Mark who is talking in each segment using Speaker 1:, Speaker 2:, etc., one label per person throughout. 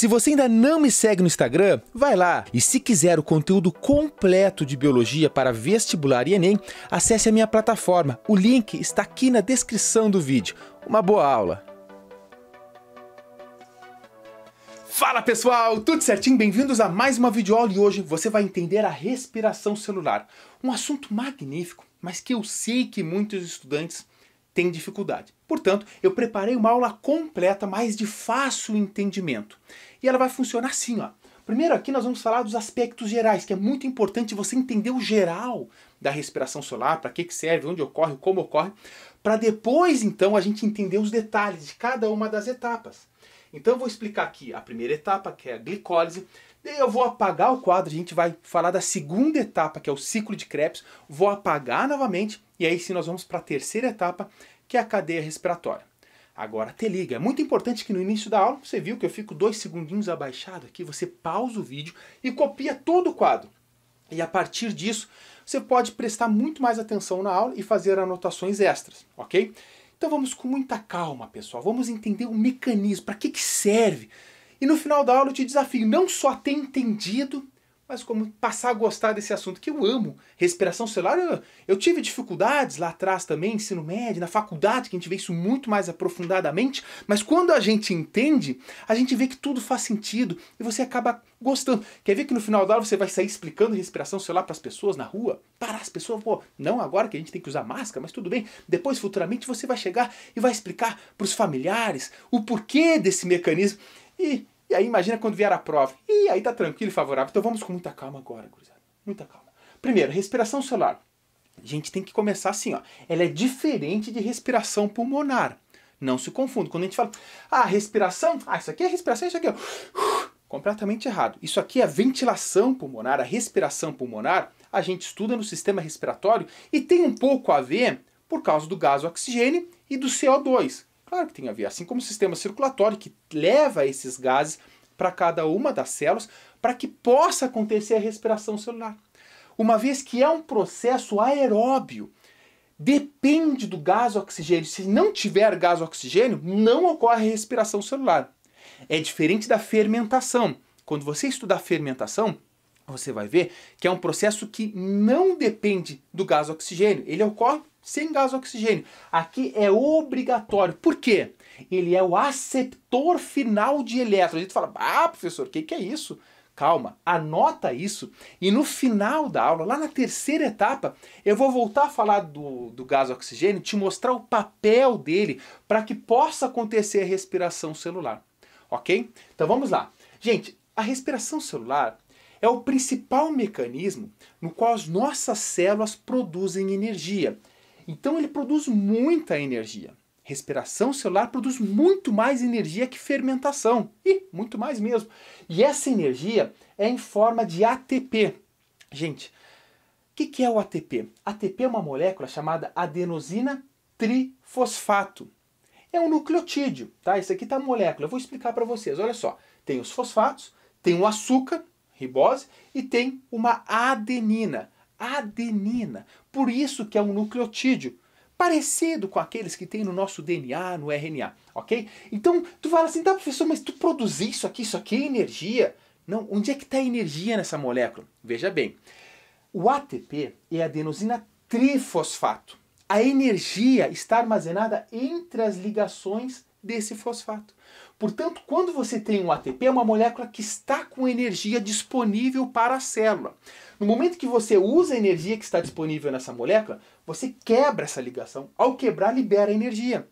Speaker 1: Se você ainda não me segue no Instagram, vai lá. E se quiser o conteúdo completo de biologia para vestibular e Enem, acesse a minha plataforma. O link está aqui na descrição do vídeo. Uma boa aula! Fala pessoal, tudo certinho? Bem-vindos a mais uma videoaula e hoje você vai entender a respiração celular. Um assunto magnífico, mas que eu sei que muitos estudantes tem dificuldade. Portanto, eu preparei uma aula completa, mais de fácil entendimento. E ela vai funcionar assim, ó. Primeiro aqui nós vamos falar dos aspectos gerais, que é muito importante você entender o geral da respiração solar, para que, que serve, onde ocorre, como ocorre, para depois então a gente entender os detalhes de cada uma das etapas. Então eu vou explicar aqui a primeira etapa, que é a glicólise, eu vou apagar o quadro, a gente vai falar da segunda etapa, que é o ciclo de Krebs, vou apagar novamente, e aí sim nós vamos para a terceira etapa, que é a cadeia respiratória. Agora, te liga, é muito importante que no início da aula, você viu que eu fico dois segundinhos abaixado aqui, você pausa o vídeo e copia todo o quadro. E a partir disso, você pode prestar muito mais atenção na aula e fazer anotações extras, ok? Então vamos com muita calma, pessoal. Vamos entender o mecanismo, para que, que serve. E no final da aula eu te desafio não só ter entendido mas como passar a gostar desse assunto que eu amo. Respiração celular, eu, eu, tive dificuldades lá atrás também, ensino médio, na faculdade, que a gente vê isso muito mais aprofundadamente, mas quando a gente entende, a gente vê que tudo faz sentido e você acaba gostando. Quer ver que no final da aula você vai sair explicando respiração celular para as pessoas na rua? para as pessoas, pô, não agora que a gente tem que usar máscara, mas tudo bem. Depois, futuramente, você vai chegar e vai explicar para os familiares o porquê desse mecanismo. E e aí imagina quando vier a prova. E aí tá tranquilo e favorável. Então vamos com muita calma agora, gurizada. Muita calma. Primeiro, respiração celular. A gente tem que começar assim, ó. Ela é diferente de respiração pulmonar. Não se confunda. Quando a gente fala, ah, respiração, ah, isso aqui é respiração, isso aqui é. completamente errado. Isso aqui é a ventilação pulmonar, a respiração pulmonar. A gente estuda no sistema respiratório e tem um pouco a ver por causa do gás oxigênio e do CO2. Claro que tem a ver, assim como o sistema circulatório que leva esses gases para cada uma das células para que possa acontecer a respiração celular. Uma vez que é um processo aeróbio, depende do gás oxigênio. Se não tiver gás oxigênio, não ocorre respiração celular. É diferente da fermentação. Quando você estudar fermentação, você vai ver que é um processo que não depende do gás oxigênio. Ele ocorre sem gás oxigênio. Aqui é obrigatório. Por quê? Ele é o aceptor final de elétrons. A gente fala, ah, professor, o que, que é isso? Calma, anota isso e no final da aula, lá na terceira etapa, eu vou voltar a falar do, do gás oxigênio, te mostrar o papel dele para que possa acontecer a respiração celular. Ok? Então vamos lá. Gente, a respiração celular é o principal mecanismo no qual as nossas células produzem energia. Então ele produz muita energia. Respiração celular produz muito mais energia que fermentação. E muito mais mesmo. E essa energia é em forma de ATP. Gente, o que, que é o ATP? ATP é uma molécula chamada adenosina trifosfato. É um nucleotídeo, tá? Isso aqui tá molécula. Eu vou explicar para vocês. Olha só, tem os fosfatos, tem o açúcar, ribose, e tem uma adenina adenina. Por isso que é um nucleotídeo parecido com aqueles que tem no nosso DNA, no RNA, ok? Então, tu fala assim, tá professor, mas tu produz isso aqui, isso aqui é energia? Não, onde é que está a energia nessa molécula? Veja bem, o ATP é adenosina trifosfato. A energia está armazenada entre as ligações desse fosfato. Portanto, quando você tem um ATP, é uma molécula que está com energia disponível para a célula. No momento que você usa a energia que está disponível nessa molécula, você quebra essa ligação. Ao quebrar, libera energia.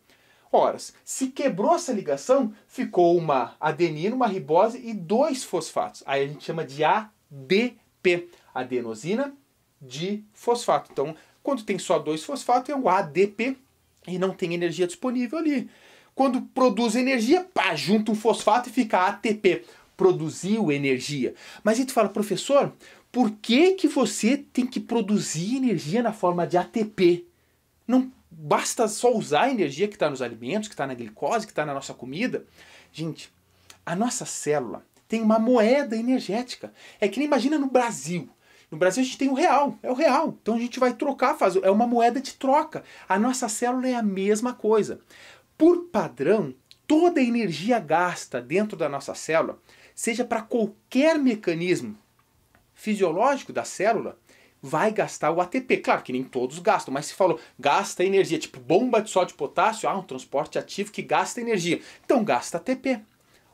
Speaker 1: Ora, se quebrou essa ligação, ficou uma adenina, uma ribose e dois fosfatos. Aí a gente chama de ADP, adenosina de fosfato. Então, quando tem só dois fosfatos, é o ADP e não tem energia disponível ali. Quando produz energia, pá, junta um fosfato e fica ATP. Produziu energia. Mas aí tu fala, professor, por que, que você tem que produzir energia na forma de ATP? Não basta só usar a energia que está nos alimentos, que está na glicose, que está na nossa comida. Gente, a nossa célula tem uma moeda energética. É que nem imagina no Brasil. No Brasil a gente tem o real, é o real. Então a gente vai trocar, faz, é uma moeda de troca. A nossa célula é a mesma coisa. Por padrão, toda a energia gasta dentro da nossa célula, seja para qualquer mecanismo, fisiológico da célula vai gastar o ATP. Claro que nem todos gastam, mas se falou gasta energia, tipo bomba de sódio e potássio, ah, um transporte ativo que gasta energia. Então gasta ATP.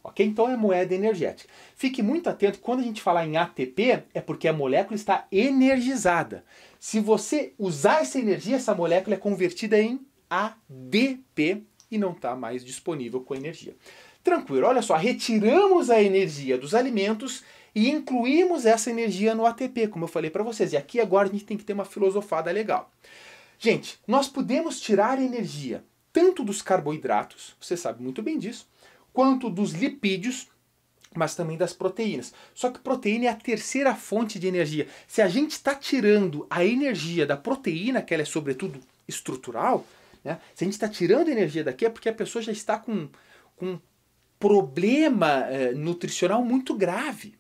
Speaker 1: Ok? Então é moeda energética. Fique muito atento, quando a gente falar em ATP, é porque a molécula está energizada. Se você usar essa energia, essa molécula é convertida em ADP e não está mais disponível com energia. Tranquilo, olha só, retiramos a energia dos alimentos e incluímos essa energia no ATP, como eu falei para vocês. E aqui agora a gente tem que ter uma filosofada legal. Gente, nós podemos tirar energia tanto dos carboidratos, você sabe muito bem disso, quanto dos lipídios, mas também das proteínas. Só que proteína é a terceira fonte de energia. Se a gente está tirando a energia da proteína, que ela é sobretudo estrutural, né? se a gente está tirando energia daqui é porque a pessoa já está com, com um problema eh, nutricional muito grave.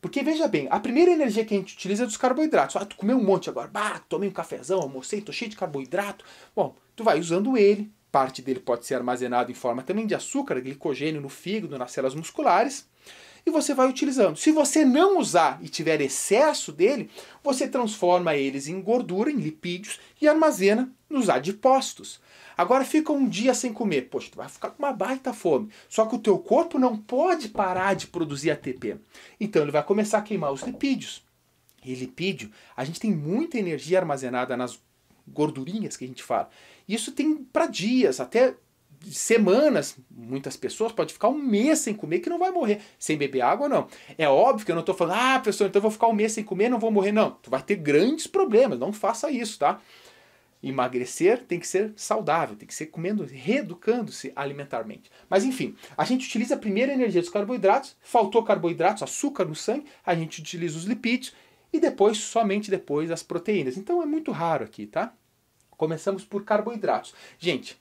Speaker 1: Porque veja bem, a primeira energia que a gente utiliza é dos carboidratos. Ah, tu comeu um monte agora. Bah, tomei um cafezão, almocei, tô cheio de carboidrato. Bom, tu vai usando ele parte dele pode ser armazenado em forma também de açúcar, glicogênio no fígado, nas células musculares, e você vai utilizando. Se você não usar e tiver excesso dele, você transforma eles em gordura, em lipídios e armazena nos adipócitos. Agora fica um dia sem comer, poxa, tu vai ficar com uma baita fome. Só que o teu corpo não pode parar de produzir ATP. Então ele vai começar a queimar os lipídios. E lipídio, a gente tem muita energia armazenada nas gordurinhas que a gente fala. Isso tem para dias, até semanas, muitas pessoas podem ficar um mês sem comer que não vai morrer, sem beber água não. É óbvio que eu não estou falando, ah, pessoal, então eu vou ficar um mês sem comer, não vou morrer não. Tu vai ter grandes problemas, não faça isso, tá? Emagrecer tem que ser saudável, tem que ser comendo, reeducando-se alimentarmente. Mas enfim, a gente utiliza a primeira energia dos carboidratos, faltou carboidratos, açúcar no sangue, a gente utiliza os lipídios e depois, somente depois, as proteínas. Então é muito raro aqui, tá? Começamos por carboidratos. Gente,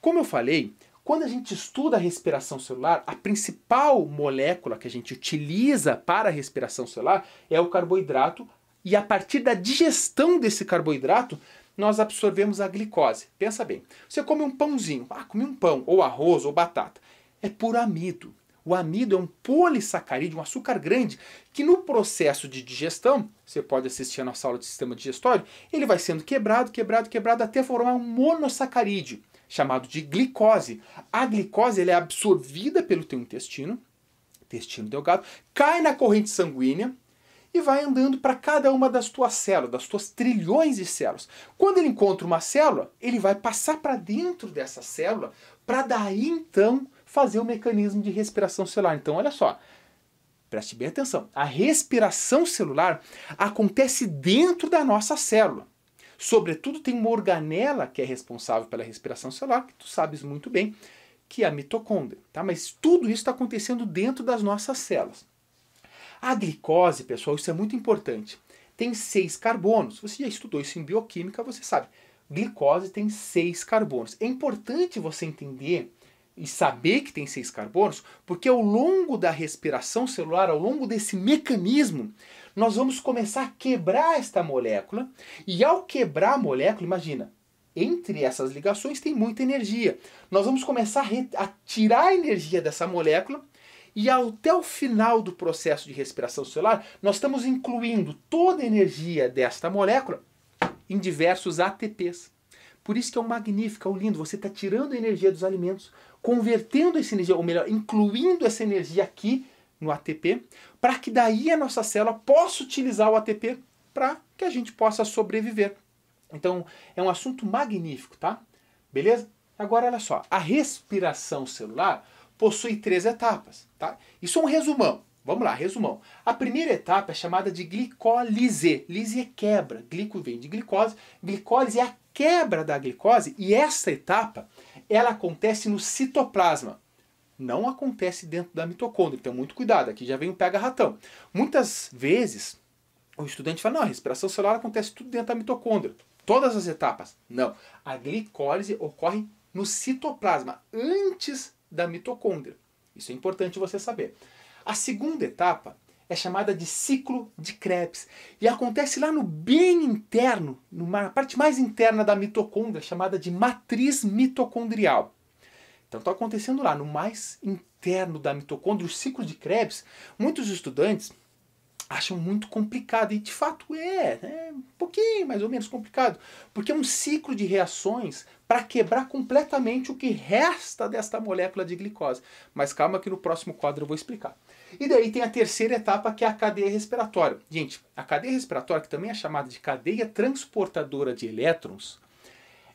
Speaker 1: como eu falei, quando a gente estuda a respiração celular, a principal molécula que a gente utiliza para a respiração celular é o carboidrato, e a partir da digestão desse carboidrato, nós absorvemos a glicose. Pensa bem, você come um pãozinho, ah, come um pão, ou arroz, ou batata. É puro amido. O amido é um polissacarídeo, um açúcar grande, que no processo de digestão, você pode assistir a nossa aula de sistema digestório, ele vai sendo quebrado, quebrado, quebrado até formar um monossacarídeo, chamado de glicose. A glicose é absorvida pelo teu intestino, intestino delgado, cai na corrente sanguínea, e vai andando para cada uma das tuas células, das tuas trilhões de células. Quando ele encontra uma célula, ele vai passar para dentro dessa célula, para daí então fazer o mecanismo de respiração celular. Então, olha só, preste bem atenção. A respiração celular acontece dentro da nossa célula. Sobretudo tem uma organela que é responsável pela respiração celular, que tu sabes muito bem, que é a mitocôndria. Tá? Mas tudo isso está acontecendo dentro das nossas células. A glicose, pessoal, isso é muito importante. Tem seis carbonos. Você já estudou isso em bioquímica, você sabe. Glicose tem seis carbonos. É importante você entender e saber que tem seis carbonos, porque ao longo da respiração celular, ao longo desse mecanismo, nós vamos começar a quebrar esta molécula. E ao quebrar a molécula, imagina, entre essas ligações tem muita energia. Nós vamos começar a, a tirar a energia dessa molécula. E até o final do processo de respiração celular, nós estamos incluindo toda a energia desta molécula em diversos ATPs. Por isso que é o um magnífico, é o lindo. Você está tirando a energia dos alimentos, convertendo essa energia, ou melhor, incluindo essa energia aqui no ATP, para que daí a nossa célula possa utilizar o ATP para que a gente possa sobreviver. Então, é um assunto magnífico, tá? Beleza? Agora, olha só. A respiração celular possui três etapas, tá? Isso é um resumão. Vamos lá, resumão. A primeira etapa é chamada de glicólise. Lise é quebra. Glico vem de glicose. Glicólise é a quebra da glicose e essa etapa ela acontece no citoplasma. Não acontece dentro da mitocôndria. Então muito cuidado, aqui já vem o pega ratão. Muitas vezes o estudante fala: "Não, a respiração celular acontece tudo dentro da mitocôndria. Todas as etapas". Não. A glicólise ocorre no citoplasma antes da mitocôndria. Isso é importante você saber. A segunda etapa é chamada de ciclo de Krebs e acontece lá no bem interno, na parte mais interna da mitocôndria, chamada de matriz mitocondrial. Então está acontecendo lá no mais interno da mitocôndria, o ciclo de Krebs. Muitos estudantes acham muito complicado e de fato é, né? um pouquinho mais ou menos complicado, porque é um ciclo de reações para quebrar completamente o que resta desta molécula de glicose. Mas calma que no próximo quadro eu vou explicar. E daí tem a terceira etapa, que é a cadeia respiratória. Gente, a cadeia respiratória, que também é chamada de cadeia transportadora de elétrons,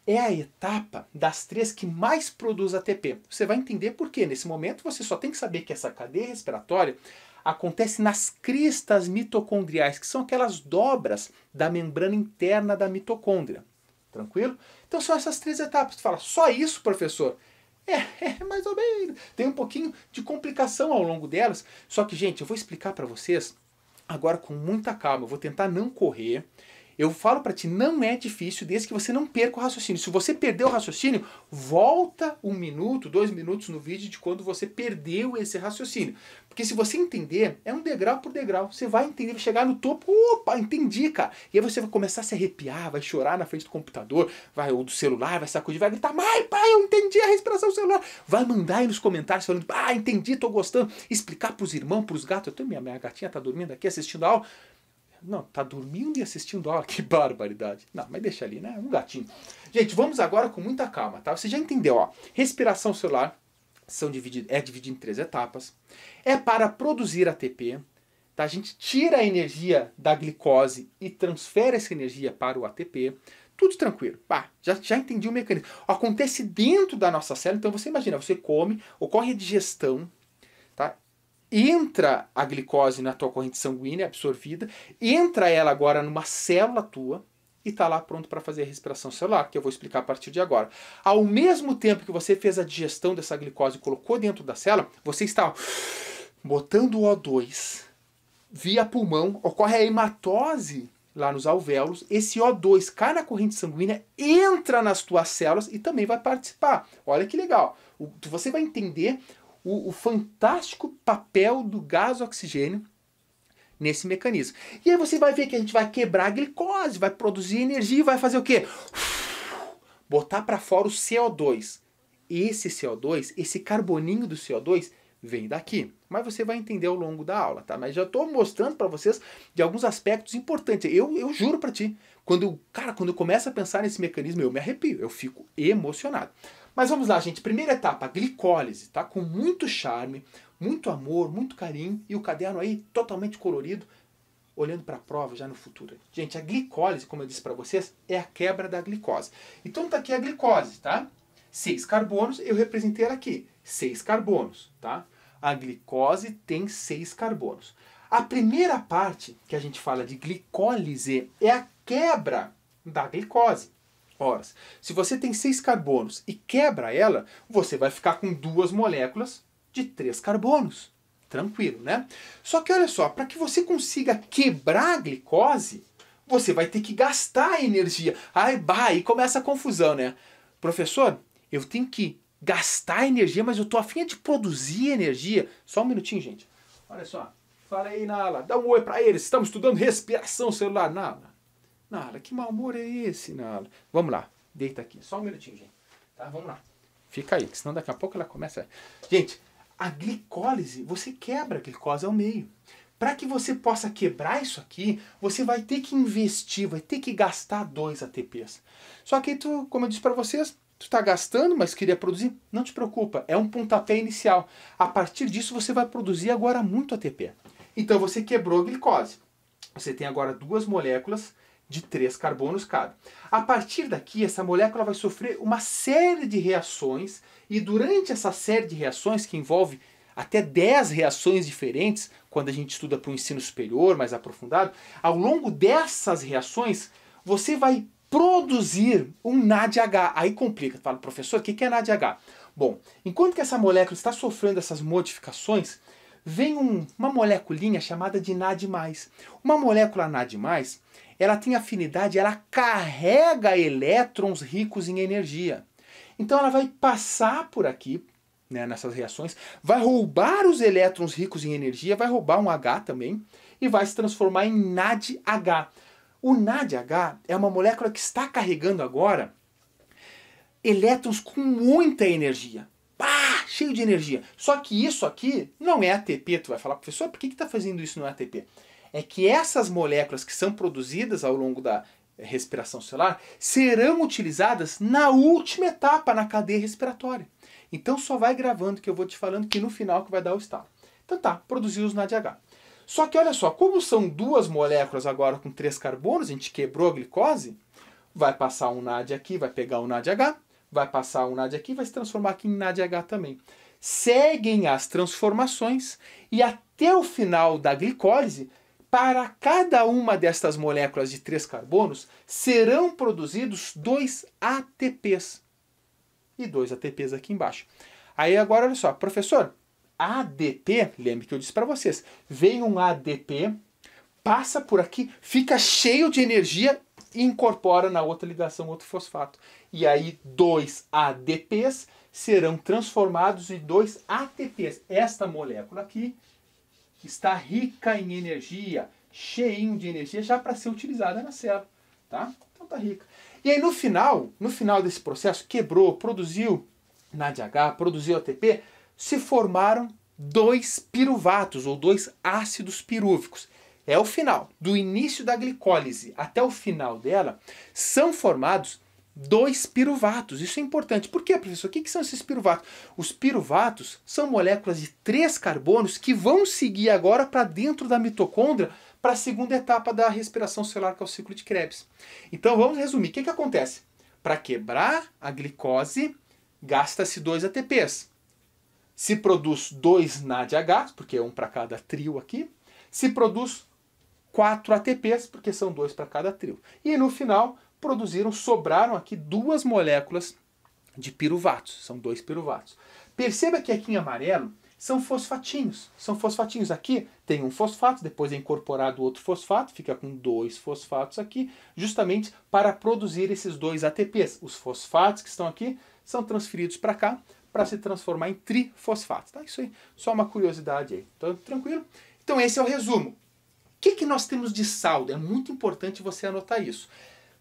Speaker 1: é a etapa das três que mais produz ATP. Você vai entender por quê. Nesse momento, você só tem que saber que essa cadeia respiratória acontece nas cristas mitocondriais, que são aquelas dobras da membrana interna da mitocôndria. Tranquilo? Então são essas três etapas. Tu fala, só isso, professor? É, é mais ou menos. Tem um pouquinho de complicação ao longo delas. Só que, gente, eu vou explicar para vocês agora com muita calma. Eu vou tentar não correr. Eu falo para ti, não é difícil desde que você não perca o raciocínio. Se você perdeu o raciocínio, volta um minuto, dois minutos no vídeo de quando você perdeu esse raciocínio. Porque se você entender, é um degrau por degrau. Você vai entender, vai chegar no topo, opa, entendi, cara. E aí você vai começar a se arrepiar, vai chorar na frente do computador, vai ou do celular, vai sacudir, vai gritar, mãe, pai, eu entendi a respiração do celular. Vai mandar aí nos comentários falando, ah, entendi, tô gostando. Explicar pros irmãos, pros gatos. Eu tenho minha, minha gatinha tá dormindo aqui assistindo a aula. Não, tá dormindo e assistindo aula, que barbaridade. Não, mas deixa ali, né? Um gatinho. Gente, vamos agora com muita calma, tá? Você já entendeu, ó. Respiração celular são é dividido, é dividida em três etapas. É para produzir ATP. Tá? A gente tira a energia da glicose e transfere essa energia para o ATP. Tudo tranquilo. Pá, já, já entendi o mecanismo. Acontece dentro da nossa célula, então você imagina, você come, ocorre a digestão, tá? entra a glicose na tua corrente sanguínea absorvida, entra ela agora numa célula tua e está lá pronto para fazer a respiração celular, que eu vou explicar a partir de agora. Ao mesmo tempo que você fez a digestão dessa glicose e colocou dentro da célula, você está botando o O2 via pulmão, ocorre a hematose lá nos alvéolos, esse O2 cai na corrente sanguínea, entra nas tuas células e também vai participar. Olha que legal. Você vai entender o, o fantástico papel do gás oxigênio nesse mecanismo. E aí você vai ver que a gente vai quebrar a glicose, vai produzir energia e vai fazer o quê? Botar para fora o CO2. Esse CO2, esse carboninho do CO2, vem daqui. Mas você vai entender ao longo da aula, tá? Mas já estou mostrando para vocês de alguns aspectos importantes. Eu, eu juro para ti, quando, cara, quando eu começo a pensar nesse mecanismo, eu me arrepio, eu fico emocionado. Mas vamos lá, gente. Primeira etapa, a glicólise, tá? Com muito charme, muito amor, muito carinho e o caderno aí totalmente colorido, olhando para a prova já no futuro. Gente, a glicólise, como eu disse para vocês, é a quebra da glicose. Então tá aqui a glicose, tá? Seis carbonos, eu representei ela aqui seis carbonos, tá? A glicose tem seis carbonos. A primeira parte que a gente fala de glicólise é a quebra da glicose. Ora, se você tem seis carbonos e quebra ela, você vai ficar com duas moléculas de três carbonos. Tranquilo, né? Só que olha só, para que você consiga quebrar a glicose, você vai ter que gastar energia. Ai, bah, aí começa a confusão, né? Professor, eu tenho que gastar energia, mas eu tô afim de produzir energia. Só um minutinho, gente. Olha só. Fala aí, Nala. Dá um oi pra eles. Estamos estudando respiração celular. Nala. Nala, que mau humor é esse, Nala? Vamos lá. Deita aqui. Só um minutinho, gente. Tá, vamos lá. Fica aí, que senão daqui a pouco ela começa. Gente, a glicólise, você quebra a glicose ao meio. Para que você possa quebrar isso aqui, você vai ter que investir, vai ter que gastar dois ATPs. Só que tu, como eu disse para vocês, Tu está gastando, mas queria produzir? Não te preocupa, é um pontapé inicial. A partir disso você vai produzir agora muito ATP. Então você quebrou a glicose. Você tem agora duas moléculas de três carbonos cada. A partir daqui, essa molécula vai sofrer uma série de reações e durante essa série de reações que envolve até 10 reações diferentes, quando a gente estuda para o ensino superior mais aprofundado, ao longo dessas reações, você vai produzir um NADH. Aí complica. fala, professor, o que é NADH? Bom, enquanto que essa molécula está sofrendo essas modificações, vem um, uma moleculinha chamada de NAD+. Uma molécula NAD+, ela tem afinidade, ela carrega elétrons ricos em energia. Então ela vai passar por aqui, né, nessas reações, vai roubar os elétrons ricos em energia, vai roubar um H também, e vai se transformar em NADH. O NADH é uma molécula que está carregando agora elétrons com muita energia. Pá, cheio de energia. Só que isso aqui não é ATP. Tu vai falar, professor, por que está fazendo isso no ATP? É que essas moléculas que são produzidas ao longo da respiração celular serão utilizadas na última etapa na cadeia respiratória. Então só vai gravando que eu vou te falando que no final que vai dar o estalo. Então tá, produziu os NADH. Só que olha só, como são duas moléculas agora com três carbonos, a gente quebrou a glicose, vai passar um NAD aqui, vai pegar um NADH, vai passar um NAD aqui, vai se transformar aqui em NADH também. Seguem as transformações e até o final da glicólise, para cada uma destas moléculas de três carbonos, serão produzidos dois ATPs. E dois ATPs aqui embaixo. Aí agora, olha só, professor, ADP, lembre que eu disse para vocês, vem um ADP, passa por aqui, fica cheio de energia e incorpora na outra ligação outro fosfato. E aí dois ADPs serão transformados em dois ATPs. Esta molécula aqui está rica em energia, cheio de energia já para ser utilizada na célula, tá? Então tá rica. E aí no final, no final desse processo, quebrou, produziu NADH, produziu ATP, se formaram dois piruvatos ou dois ácidos pirúvicos. É o final. Do início da glicólise até o final dela, são formados dois piruvatos. Isso é importante. Por quê, professor? O que, são esses piruvatos? Os piruvatos são moléculas de três carbonos que vão seguir agora para dentro da mitocôndria para a segunda etapa da respiração celular, que é o ciclo de Krebs. Então vamos resumir. O que, que acontece? Para quebrar a glicose, gasta-se dois ATPs. Se produz dois NADH, porque é um para cada trio aqui. Se produz quatro ATPs, porque são dois para cada trio. E no final, produziram, sobraram aqui duas moléculas de piruvatos. São dois piruvatos. Perceba que aqui em amarelo são fosfatinhos. São fosfatinhos. Aqui tem um fosfato, depois é incorporado outro fosfato, fica com dois fosfatos aqui, justamente para produzir esses dois ATPs. Os fosfatos que estão aqui são transferidos para cá para se transformar em trifosfato. Tá? Isso aí, só uma curiosidade aí. Então, tranquilo? Então, esse é o resumo. O que, que nós temos de saldo? É muito importante você anotar isso.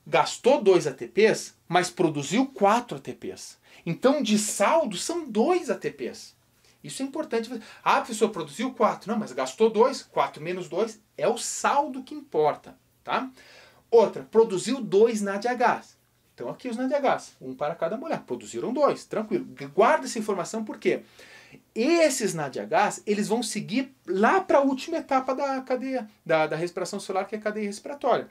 Speaker 1: Gastou 2 ATPs, mas produziu 4 ATPs. Então, de saldo, são 2 ATPs. Isso é importante. Ah, professor, produziu 4. Não, mas gastou 2. 4 menos 2 é o saldo que importa. Tá? Outra, produziu 2 NADH. Então aqui os NDHs, um para cada mulher. Produziram dois, tranquilo. Guarda essa informação porque esses NADHs, eles vão seguir lá para a última etapa da cadeia, da, da respiração celular, que é a cadeia respiratória.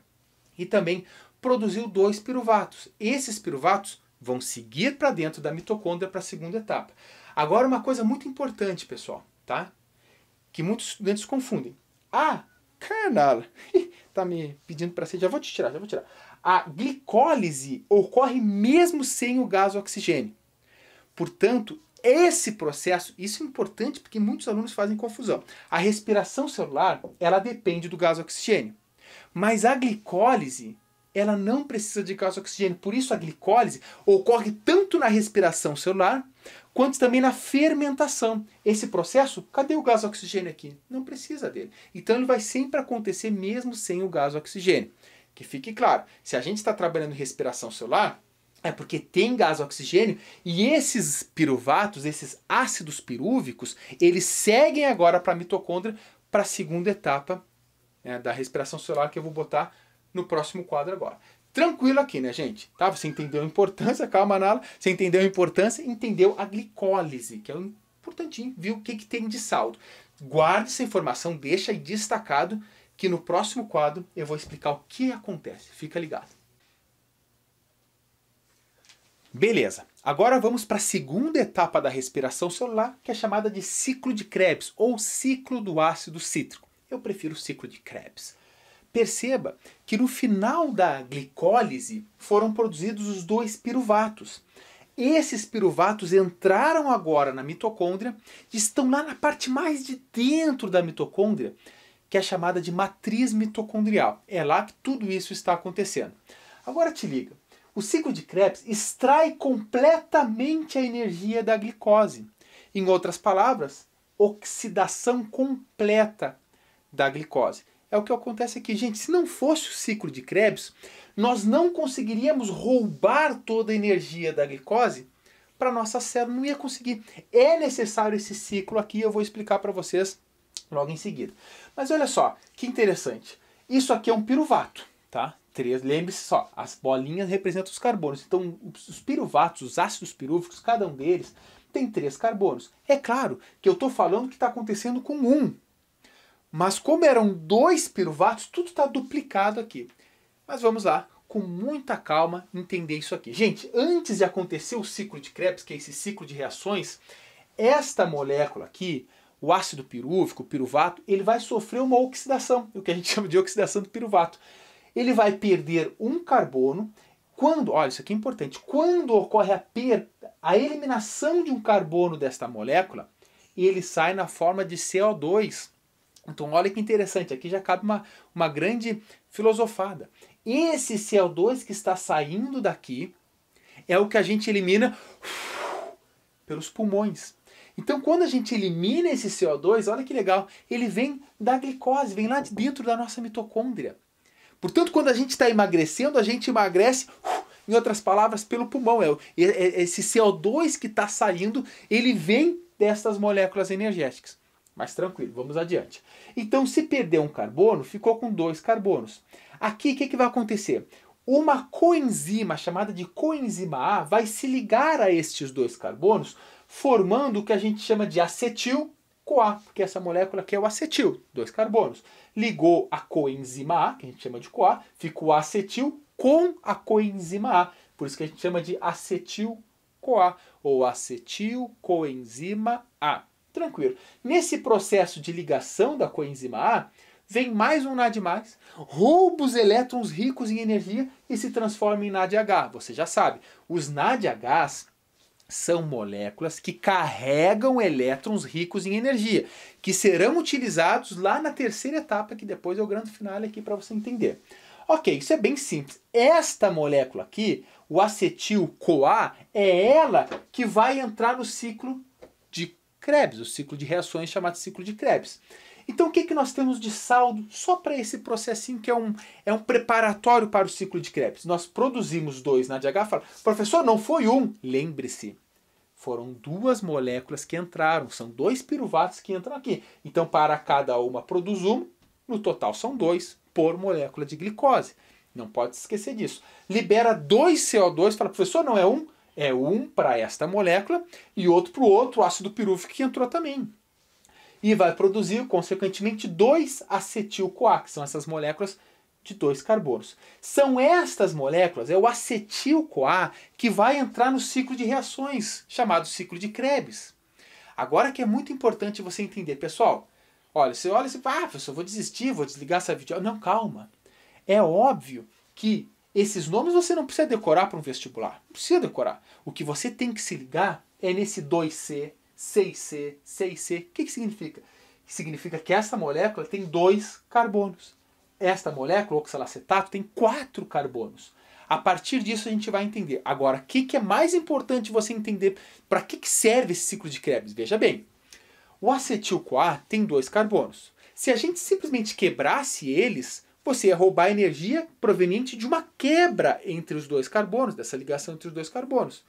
Speaker 1: E também produziu dois piruvatos. Esses piruvatos vão seguir para dentro da mitocôndria para a segunda etapa. Agora uma coisa muito importante, pessoal, tá? Que muitos estudantes confundem. Ah, carnal, tá me pedindo para ser, já vou te tirar, já vou tirar. A glicólise ocorre mesmo sem o gás oxigênio. Portanto, esse processo, isso é importante porque muitos alunos fazem confusão. A respiração celular, ela depende do gás oxigênio. Mas a glicólise, ela não precisa de gás oxigênio. Por isso a glicólise ocorre tanto na respiração celular quanto também na fermentação. Esse processo, cadê o gás oxigênio aqui? Não precisa dele. Então ele vai sempre acontecer mesmo sem o gás oxigênio. Que fique claro, se a gente está trabalhando em respiração celular, é porque tem gás oxigênio e esses piruvatos, esses ácidos pirúvicos, eles seguem agora para a mitocôndria para a segunda etapa né, da respiração celular que eu vou botar no próximo quadro agora. Tranquilo aqui, né, gente? Tá? Você entendeu a importância, calma, Nala. Você entendeu a importância, entendeu a glicólise, que é importantinho, viu o que, que tem de saldo. Guarde essa informação, deixa aí destacado que no próximo quadro eu vou explicar o que acontece. Fica ligado. Beleza. Agora vamos para a segunda etapa da respiração celular, que é chamada de ciclo de Krebs ou ciclo do ácido cítrico. Eu prefiro o ciclo de Krebs. Perceba que no final da glicólise foram produzidos os dois piruvatos. Esses piruvatos entraram agora na mitocôndria, estão lá na parte mais de dentro da mitocôndria que é chamada de matriz mitocondrial. É lá que tudo isso está acontecendo. Agora te liga. O ciclo de Krebs extrai completamente a energia da glicose. Em outras palavras, oxidação completa da glicose. É o que acontece aqui, gente. Se não fosse o ciclo de Krebs, nós não conseguiríamos roubar toda a energia da glicose para nossa célula, não ia conseguir. É necessário esse ciclo aqui, eu vou explicar para vocês logo em seguida. Mas olha só, que interessante. Isso aqui é um piruvato, tá? Lembre-se só, as bolinhas representam os carbonos. Então, os piruvatos, os ácidos pirúvicos, cada um deles tem três carbonos. É claro que eu estou falando que está acontecendo com um. Mas como eram dois piruvatos, tudo está duplicado aqui. Mas vamos lá, com muita calma, entender isso aqui. Gente, antes de acontecer o ciclo de Krebs, que é esse ciclo de reações, esta molécula aqui o ácido pirúvico, o piruvato, ele vai sofrer uma oxidação, o que a gente chama de oxidação do piruvato. Ele vai perder um carbono. Quando, olha, isso aqui é importante, quando ocorre a perda, a eliminação de um carbono desta molécula, ele sai na forma de CO2. Então, olha que interessante, aqui já cabe uma, uma grande filosofada. Esse CO2 que está saindo daqui é o que a gente elimina pelos pulmões. Então, quando a gente elimina esse CO2, olha que legal, ele vem da glicose, vem lá de dentro da nossa mitocôndria. Portanto, quando a gente está emagrecendo, a gente emagrece, uh, em outras palavras, pelo pulmão. É, é, é esse CO2 que está saindo, ele vem dessas moléculas energéticas. Mas tranquilo, vamos adiante. Então, se perdeu um carbono, ficou com dois carbonos. Aqui, o que, que vai acontecer? Uma coenzima chamada de coenzima A vai se ligar a estes dois carbonos formando o que a gente chama de acetil-CoA, porque é essa molécula aqui é o acetil, dois carbonos. Ligou a coenzima A, que a gente chama de CoA, ficou acetil com a coenzima A, por isso que a gente chama de acetil-CoA ou acetil-coenzima A. Tranquilo. Nesse processo de ligação da coenzima A, vem mais um NAD+, rouba os elétrons ricos em energia e se transforma em NADH. Você já sabe, os NADHs são moléculas que carregam elétrons ricos em energia, que serão utilizados lá na terceira etapa, que depois é o grande final aqui para você entender. Ok, isso é bem simples. Esta molécula aqui, o acetil-CoA, é ela que vai entrar no ciclo de Krebs, o ciclo de reações chamado ciclo de Krebs. Então, o que, que nós temos de saldo só para esse processinho que é um, é um preparatório para o ciclo de Krebs? Nós produzimos dois na DH, fala, professor, não foi um. Lembre-se, foram duas moléculas que entraram, são dois piruvatos que entram aqui. Então, para cada uma produz um, no total são dois por molécula de glicose. Não pode esquecer disso. Libera dois CO2, fala, professor, não é um? É um para esta molécula e outro para o outro ácido pirúvico que entrou também e vai produzir, consequentemente, dois acetil-CoA, que são essas moléculas de dois carbonos. São estas moléculas, é o acetil-CoA, que vai entrar no ciclo de reações, chamado ciclo de Krebs. Agora que é muito importante você entender, pessoal, olha, você olha e fala, ah, professor, vou desistir, vou desligar essa vídeo. Não, calma. É óbvio que esses nomes você não precisa decorar para um vestibular. Não precisa decorar. O que você tem que se ligar é nesse 2C, 6C, 6C. O que, que significa? Significa que essa molécula tem dois carbonos. Esta molécula, oxalacetato, tem quatro carbonos. A partir disso a gente vai entender. Agora, o que, que é mais importante você entender para que, que serve esse ciclo de Krebs? Veja bem, o acetil-CoA tem dois carbonos. Se a gente simplesmente quebrasse eles, você ia roubar energia proveniente de uma quebra entre os dois carbonos, dessa ligação entre os dois carbonos.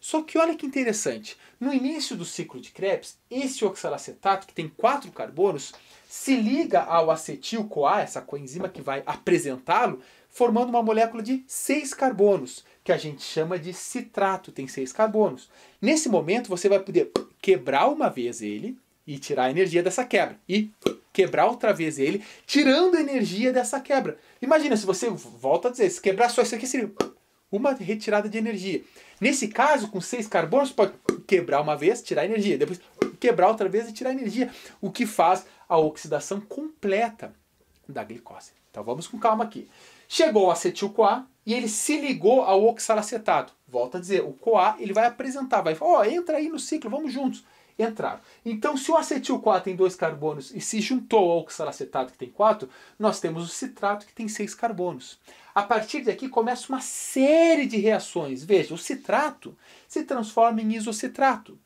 Speaker 1: Só que olha que interessante, no início do ciclo de Krebs, esse oxalacetato, que tem quatro carbonos, se liga ao acetil-CoA, essa coenzima que vai apresentá-lo, formando uma molécula de seis carbonos, que a gente chama de citrato, tem seis carbonos. Nesse momento, você vai poder quebrar uma vez ele, e tirar a energia dessa quebra. E quebrar outra vez ele, tirando a energia dessa quebra. Imagina, se você volta a dizer, se quebrar só isso aqui seria uma retirada de energia. Nesse caso, com seis carbonos, pode quebrar uma vez, tirar energia, depois quebrar outra vez e tirar energia, o que faz a oxidação completa da glicose. Então vamos com calma aqui. Chegou o acetil-CoA e ele se ligou ao oxalacetato. Volta a dizer, o CoA ele vai apresentar, vai falar, ó, oh, entra aí no ciclo, vamos juntos entraram. Então, se o acetil 4 tem dois carbonos e se juntou ao oxalacetato que tem quatro, nós temos o citrato que tem seis carbonos. A partir daqui começa uma série de reações. Veja, o citrato se transforma em isocitrato.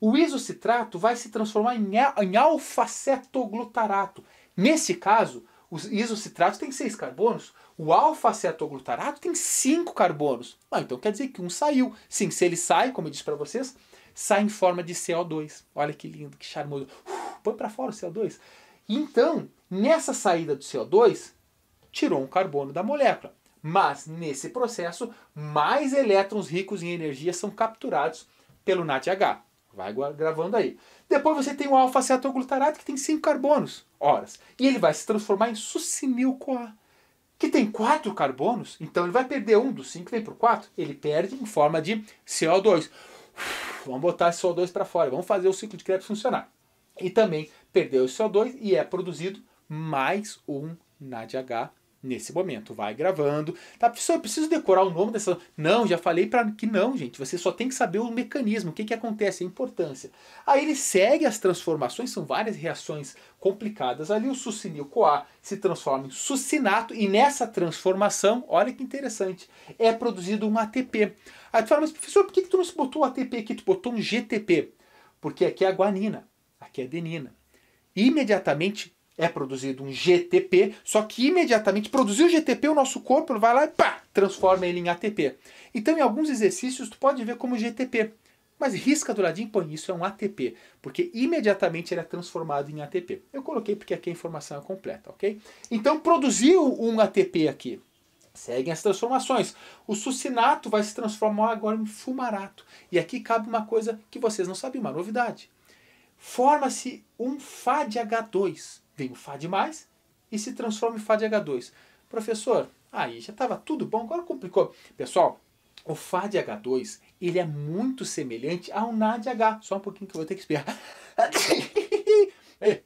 Speaker 1: O isocitrato vai se transformar em, em alfa-cetoglutarato. Nesse caso, o isocitrato tem seis carbonos, o alfa-cetoglutarato tem cinco carbonos. Ah, então quer dizer que um saiu. Sim, se ele sai, como eu disse para vocês, sai em forma de CO2. Olha que lindo, que charmoso. põe para fora o CO2. Então, nessa saída do CO2, tirou um carbono da molécula. Mas nesse processo, mais elétrons ricos em energia são capturados pelo NADH. Vai gravando aí. Depois você tem o alfa-cetoglutarato que tem cinco carbonos, horas. E ele vai se transformar em sucinil-CoA, que tem quatro carbonos. Então ele vai perder um dos cinco, vem para o quatro. Ele perde em forma de CO2. Uf, vamos botar esse CO2 para fora, vamos fazer o ciclo de Krebs funcionar. E também perdeu esse CO2 e é produzido mais um NADH nesse momento. Vai gravando. Tá, professor, eu preciso decorar o nome dessa. Não, já falei para que não, gente. Você só tem que saber o mecanismo, o que, que acontece, a importância. Aí ele segue as transformações, são várias reações complicadas ali. O sucinil CoA se transforma em succinato e nessa transformação, olha que interessante, é produzido um ATP. Aí tu fala, mas professor, por que, que tu não botou um ATP aqui? Tu botou um GTP. Porque aqui é a guanina, aqui é a adenina. Imediatamente é produzido um GTP, só que imediatamente produziu o GTP, o nosso corpo vai lá e pá, transforma ele em ATP. Então, em alguns exercícios, tu pode ver como GTP. Mas risca do ladinho, põe isso é um ATP, porque imediatamente ele é transformado em ATP. Eu coloquei porque aqui a informação é completa, ok? Então produziu um ATP aqui. Seguem as transformações. O succinato vai se transformar agora em fumarato. E aqui cabe uma coisa que vocês não sabem, uma novidade. Forma-se um FADH2 vem o Fad+, e se transforma em h 2 Professor, aí já estava tudo bom, agora complicou. Pessoal, o h 2 ele é muito semelhante ao NADH. Só um pouquinho que eu vou ter que espirrar.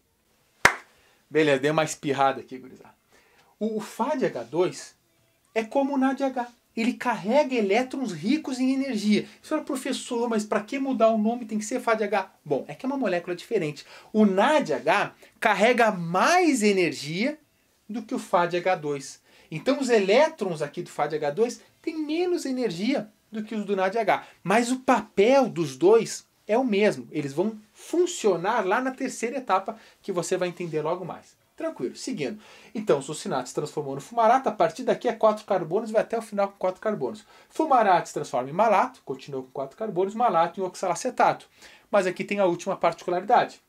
Speaker 1: Beleza, dei uma espirrada aqui, gurizada. O h 2 é como o NADH ele carrega elétrons ricos em energia. Isso era professor, mas para que mudar o nome tem que ser FADH? Bom, é que é uma molécula diferente. O NADH carrega mais energia do que o FADH2. Então os elétrons aqui do FADH2 têm menos energia do que os do NADH, mas o papel dos dois é o mesmo. Eles vão funcionar lá na terceira etapa que você vai entender logo mais. Tranquilo, seguindo. Então, o succinato se transformou no fumarato, a partir daqui é 4 carbonos, vai até o final com 4 carbonos. Fumarato se transforma em malato, continua com 4 carbonos, malato em oxalacetato. Mas aqui tem a última particularidade.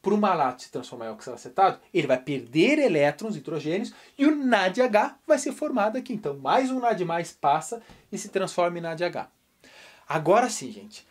Speaker 1: Para o malato se transformar em oxalacetato, ele vai perder elétrons, hidrogênios, e o NADH vai ser formado aqui. Então, mais um NAD+, passa e se transforma em NADH. Agora sim, gente.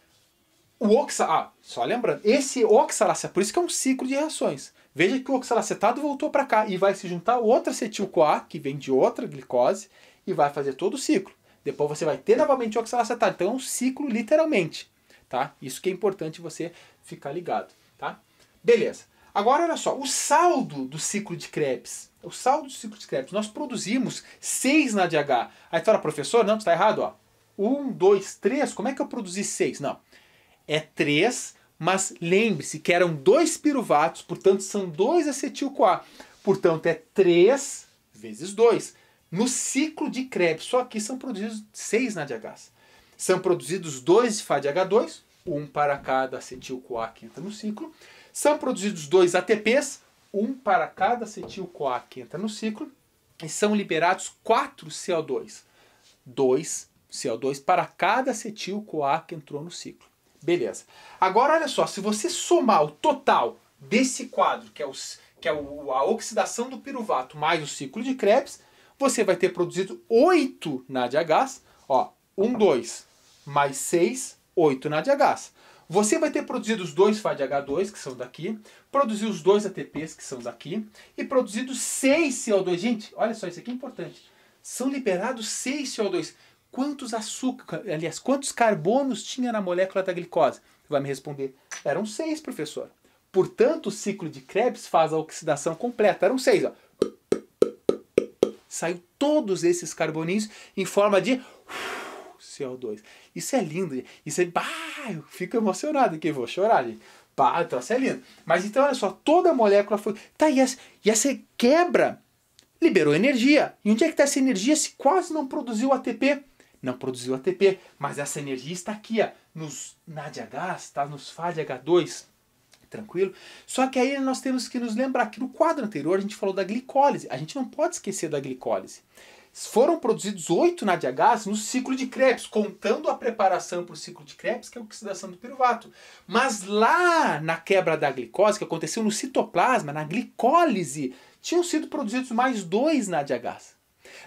Speaker 1: O oxa... Ah, só lembrando, esse oxalacetato, por isso que é um ciclo de reações. Veja que o oxalacetato voltou para cá e vai se juntar outra acetil-CoA, que vem de outra glicose, e vai fazer todo o ciclo. Depois você vai ter novamente o oxalacetato. Então é um ciclo literalmente, tá? Isso que é importante você ficar ligado, tá? Beleza. Agora olha só, o saldo do ciclo de Krebs. O saldo do ciclo de Krebs. Nós produzimos 6 na DH. Aí fala, professor, não, tu está errado, ó. 1, 2, 3, como é que eu produzi 6? Não. É 3 mas lembre-se que eram dois piruvatos, portanto são dois acetil-CoA. Portanto é 3 vezes 2. No ciclo de Krebs, só aqui são produzidos 6 NADHs. São produzidos 2 FADH2, um para cada acetil-CoA que entra no ciclo. São produzidos dois ATPs, um para cada acetil-CoA que entra no ciclo. E são liberados 4 CO2, 2 CO2 para cada acetil-CoA que entrou no ciclo. Beleza. Agora, olha só, se você somar o total desse quadro, que é, o, que é o, a oxidação do piruvato mais o ciclo de Krebs, você vai ter produzido 8 NADH. Ó, 1, 2, mais 6, 8 NADH. Você vai ter produzido os dois FADH2, que são daqui, produzir os dois ATPs, que são daqui, e produzido 6 CO2. Gente, olha só, isso aqui é importante. São liberados 6 CO2 quantos açúcar, aliás, quantos carbonos tinha na molécula da glicose? Você vai me responder, eram seis, professor. Portanto, o ciclo de Krebs faz a oxidação completa. Eram seis, ó. Saiu todos esses carboninhos em forma de CO2. Isso é lindo. Isso é. Bah, eu fico emocionado aqui, vou chorar, gente. Bah, então, isso é lindo. Mas então, olha só, toda a molécula foi. Tá, e essa, e essa quebra liberou energia. E onde é que está essa energia se quase não produziu ATP? não produziu ATP, mas essa energia está aqui, ó, nos NADH, está nos FADH2, tranquilo? Só que aí nós temos que nos lembrar que no quadro anterior a gente falou da glicólise, a gente não pode esquecer da glicólise. Foram produzidos oito NADHs no ciclo de Krebs, contando a preparação para o ciclo de Krebs, que é a oxidação do piruvato. Mas lá na quebra da glicose, que aconteceu no citoplasma, na glicólise, tinham sido produzidos mais dois NADHs.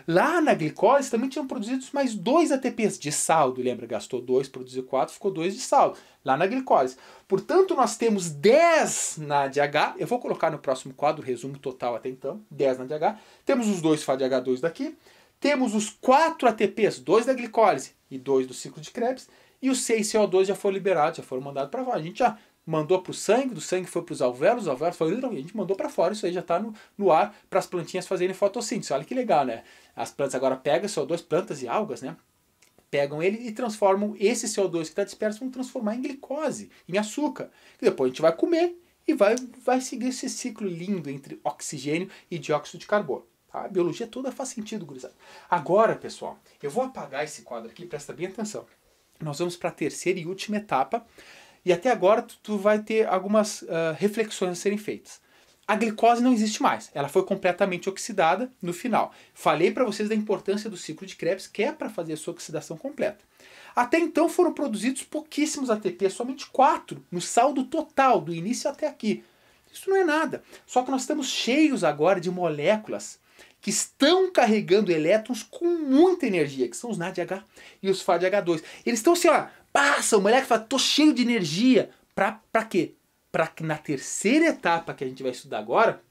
Speaker 1: Lá na glicose também tinham produzido mais dois ATPs de saldo. Lembra? Gastou dois, produziu quatro, ficou dois de saldo. Lá na glicose. Portanto, nós temos 10 na DH. Eu vou colocar no próximo quadro o resumo total até então. 10 na DH. Temos os dois FADH2 daqui. Temos os quatro ATPs, dois da glicólise e dois do ciclo de Krebs. E os 6 CO2 já foram liberados, já foram mandados para fora. A gente já mandou para o sangue, do sangue foi para os alvéolos, os alvéolos foi a gente mandou para fora, isso aí já está no, no ar para as plantinhas fazerem fotossíntese. Olha que legal, né? As plantas agora pegam CO2, plantas e algas, né? Pegam ele e transformam esse CO2 que está disperso, vão transformar em glicose, em açúcar. E depois a gente vai comer e vai, vai seguir esse ciclo lindo entre oxigênio e dióxido de carbono. Tá? A biologia toda faz sentido, gurizada. Agora, pessoal, eu vou apagar esse quadro aqui, presta bem atenção. Nós vamos para a terceira e última etapa, e até agora tu, tu vai ter algumas uh, reflexões a serem feitas. A glicose não existe mais, ela foi completamente oxidada no final. Falei para vocês da importância do ciclo de Krebs, que é para fazer a sua oxidação completa. Até então foram produzidos pouquíssimos ATP, somente 4 no saldo total, do início até aqui. Isso não é nada. Só que nós estamos cheios agora de moléculas que estão carregando elétrons com muita energia, que são os NADH e os FADH2. Eles estão assim, ó, passa, o moleque fala, tô cheio de energia. Pra, pra quê? Pra que na terceira etapa que a gente vai estudar agora,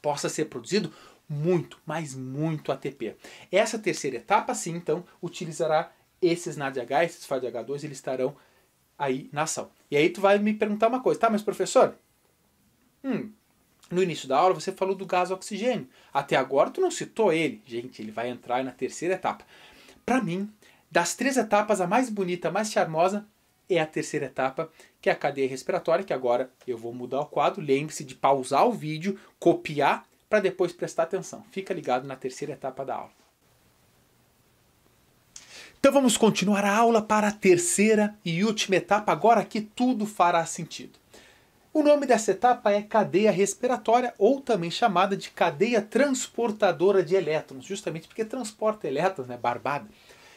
Speaker 1: possa ser produzido muito, mas muito ATP. Essa terceira etapa, sim, então, utilizará esses NADH, esses FADH2, eles estarão aí na ação. E aí tu vai me perguntar uma coisa, tá, mas professor, hum, no início da aula você falou do gás oxigênio. Até agora tu não citou ele. Gente, ele vai entrar na terceira etapa. Para mim, das três etapas, a mais bonita, a mais charmosa é a terceira etapa, que é a cadeia respiratória, que agora eu vou mudar o quadro. Lembre-se de pausar o vídeo, copiar, para depois prestar atenção. Fica ligado na terceira etapa da aula. Então vamos continuar a aula para a terceira e última etapa, agora que tudo fará sentido. O nome dessa etapa é cadeia respiratória, ou também chamada de cadeia transportadora de elétrons, justamente porque transporta elétrons, né? Barbada.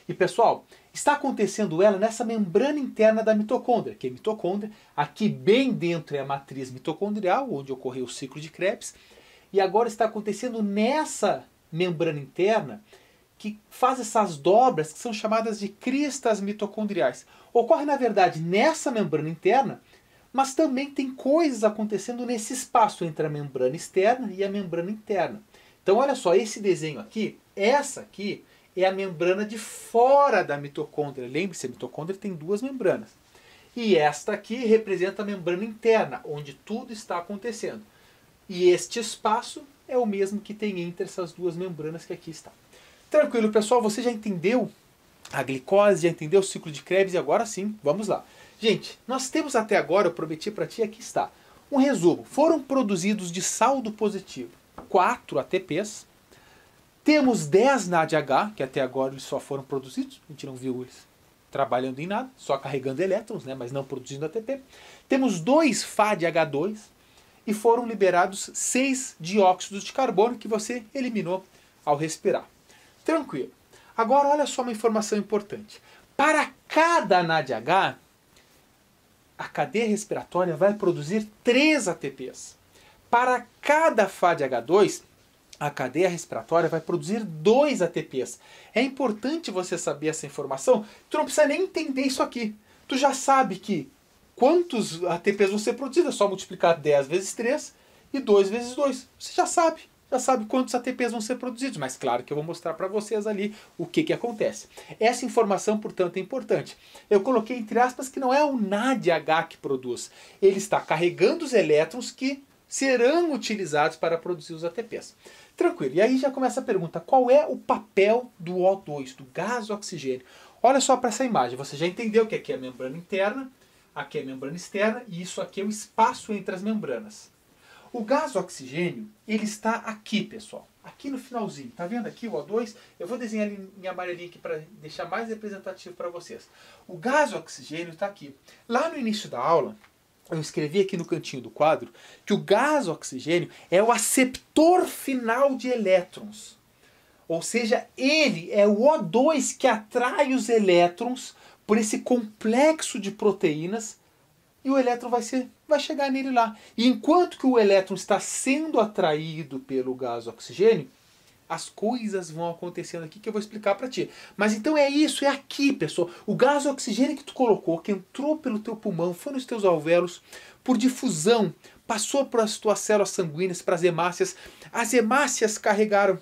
Speaker 1: E pessoal, está acontecendo ela nessa membrana interna da mitocôndria, que é mitocôndria, aqui bem dentro é a matriz mitocondrial, onde ocorreu o ciclo de Krebs, e agora está acontecendo nessa membrana interna que faz essas dobras que são chamadas de cristas mitocondriais. Ocorre, na verdade, nessa membrana interna, mas também tem coisas acontecendo nesse espaço entre a membrana externa e a membrana interna. Então, olha só, esse desenho aqui, essa aqui, é a membrana de fora da mitocôndria. Lembre-se, a mitocôndria tem duas membranas. E esta aqui representa a membrana interna, onde tudo está acontecendo. E este espaço é o mesmo que tem entre essas duas membranas que aqui está. Tranquilo, pessoal, você já entendeu a glicose, já entendeu o ciclo de Krebs e agora sim, vamos lá. Gente, nós temos até agora, eu prometi para ti, aqui está. Um resumo, foram produzidos de saldo positivo 4 ATPs, temos 10 NADH, que até agora eles só foram produzidos, a gente não viu eles trabalhando em nada, só carregando elétrons, né, mas não produzindo ATP. Temos dois FADH2 e foram liberados seis dióxidos de carbono que você eliminou ao respirar. Tranquilo. Agora olha só uma informação importante. Para cada NADH, a cadeia respiratória vai produzir 3 ATPs. Para cada FADH2, a cadeia respiratória vai produzir dois ATPs. É importante você saber essa informação. Tu não precisa nem entender isso aqui. Tu já sabe que quantos ATPs ser produzidos. é só multiplicar 10 vezes 3 e 2 vezes 2. Você já sabe. Já sabe quantos ATPs vão ser produzidos, mas claro que eu vou mostrar para vocês ali o que, que acontece. Essa informação, portanto, é importante. Eu coloquei entre aspas que não é o NADH que produz. Ele está carregando os elétrons que serão utilizados para produzir os ATPs. Tranquilo. E aí já começa a pergunta: qual é o papel do O2, do gás oxigênio? Olha só para essa imagem, você já entendeu que aqui é a membrana interna, aqui é a membrana externa e isso aqui é o espaço entre as membranas. O gás oxigênio, ele está aqui, pessoal. Aqui no finalzinho, tá vendo aqui o O2? Eu vou desenhar em amarelinho aqui para deixar mais representativo para vocês. O gás oxigênio está aqui. Lá no início da aula, eu escrevi aqui no cantinho do quadro que o gás oxigênio é o aceptor final de elétrons. Ou seja, ele é o O2 que atrai os elétrons por esse complexo de proteínas e o elétron vai, ser, vai chegar nele lá. E enquanto que o elétron está sendo atraído pelo gás oxigênio, as coisas vão acontecendo aqui que eu vou explicar para ti. Mas então é isso, é aqui, pessoal. O gás oxigênio que tu colocou, que entrou pelo teu pulmão, foi nos teus alvéolos, por difusão, passou para as tuas células sanguíneas, para as hemácias. As hemácias carregaram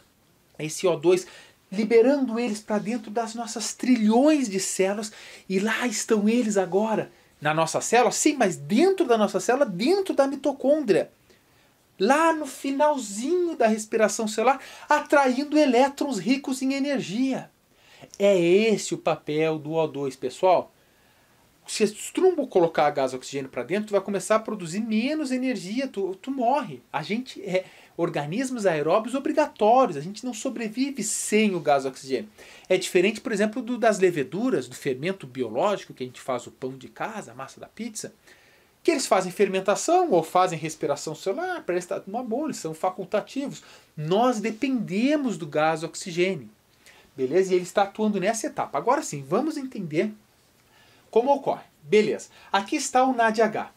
Speaker 1: esse O2, liberando eles para dentro das nossas trilhões de células, e lá estão eles agora, na nossa célula, sim, mas dentro da nossa célula, dentro da mitocôndria lá no finalzinho da respiração celular, atraindo elétrons ricos em energia. É esse o papel do O2, pessoal. Se o trumbo colocar gás oxigênio para dentro, tu vai começar a produzir menos energia, tu, tu morre. A gente é organismos aeróbios obrigatórios, a gente não sobrevive sem o gás oxigênio. É diferente, por exemplo, do, das leveduras, do fermento biológico que a gente faz o pão de casa, a massa da pizza que eles fazem fermentação ou fazem respiração celular para estar numa bolha, eles são facultativos. Nós dependemos do gás oxigênio. Beleza? E ele está atuando nessa etapa. Agora sim, vamos entender como ocorre. Beleza. Aqui está o NADH.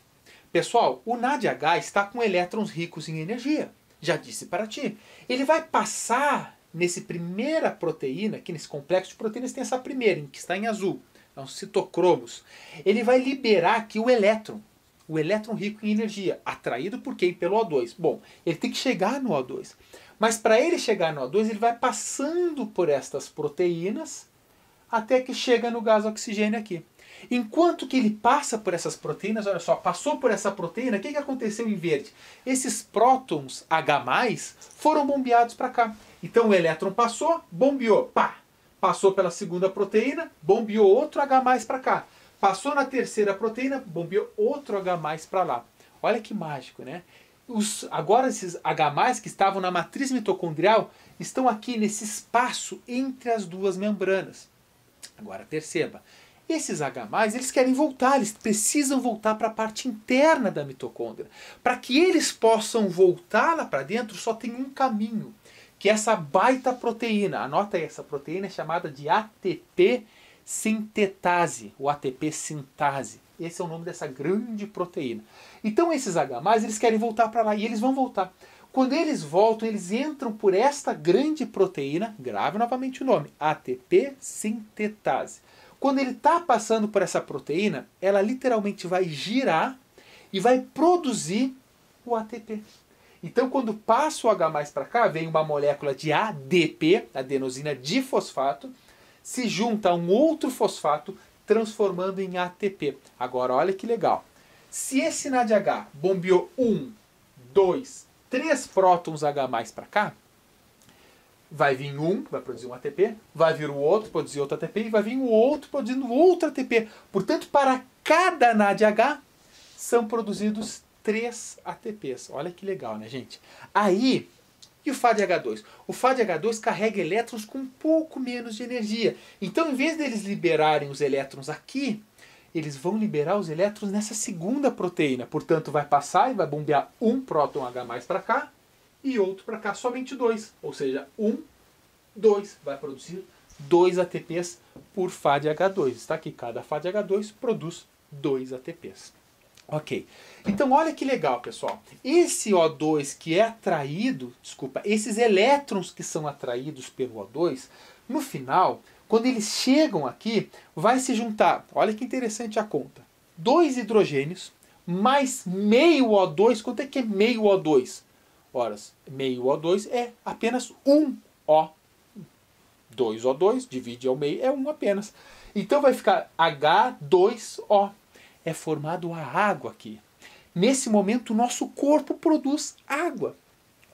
Speaker 1: Pessoal, o NADH está com elétrons ricos em energia. Já disse para ti. Ele vai passar nesse primeira proteína, que nesse complexo de proteínas tem essa primeira, que está em azul, são citocromos. Ele vai liberar aqui o elétron o elétron rico em energia, atraído por quem? Pelo O2. Bom, ele tem que chegar no O2. Mas para ele chegar no O2, ele vai passando por estas proteínas até que chega no gás oxigênio aqui. Enquanto que ele passa por essas proteínas, olha só, passou por essa proteína, o que, que aconteceu em verde? Esses prótons H+, foram bombeados para cá. Então o elétron passou, bombeou, pá! Passou pela segunda proteína, bombeou outro H+, para cá Passou na terceira proteína, bombeou outro H para lá. Olha que mágico, né? Os, agora esses H que estavam na matriz mitocondrial estão aqui nesse espaço entre as duas membranas. Agora perceba, esses H+, eles querem voltar, eles precisam voltar para a parte interna da mitocôndria. Para que eles possam voltar lá para dentro, só tem um caminho, que é essa baita proteína. Anota aí, essa proteína é chamada de ATP sintetase, o ATP sintase. Esse é o nome dessa grande proteína. Então esses H+, eles querem voltar para lá e eles vão voltar. Quando eles voltam, eles entram por esta grande proteína, grave novamente o nome, ATP sintetase. Quando ele está passando por essa proteína, ela literalmente vai girar e vai produzir o ATP. Então, quando passa o H para cá, vem uma molécula de ADP, adenosina difosfato, se junta a um outro fosfato, transformando em ATP. Agora, olha que legal. Se esse NADH bombeou um, dois, três prótons H+, para cá, vai vir um, vai produzir um ATP, vai vir o outro, produzir outro ATP, e vai vir o outro produzindo outro ATP. Portanto, para cada NADH, são produzidos três ATPs. Olha que legal, né, gente? Aí, e o fadh h 2 O fadh h 2 carrega elétrons com um pouco menos de energia. Então, em vez deles liberarem os elétrons aqui, eles vão liberar os elétrons nessa segunda proteína. Portanto, vai passar e vai bombear um próton H para cá e outro para cá, somente dois. Ou seja, um, dois, vai produzir dois ATPs por fadh h 2 Está aqui, cada fadh h 2 produz dois ATPs. Ok. Então olha que legal, pessoal. Esse O2 que é atraído, desculpa, esses elétrons que são atraídos pelo O2, no final, quando eles chegam aqui, vai se juntar, olha que interessante a conta, dois hidrogênios mais meio O2, quanto é que é meio O2? Horas, meio O2 é apenas um O. 2O2, divide ao meio, é um apenas. Então vai ficar H2O é formado a água aqui. Nesse momento, o nosso corpo produz água.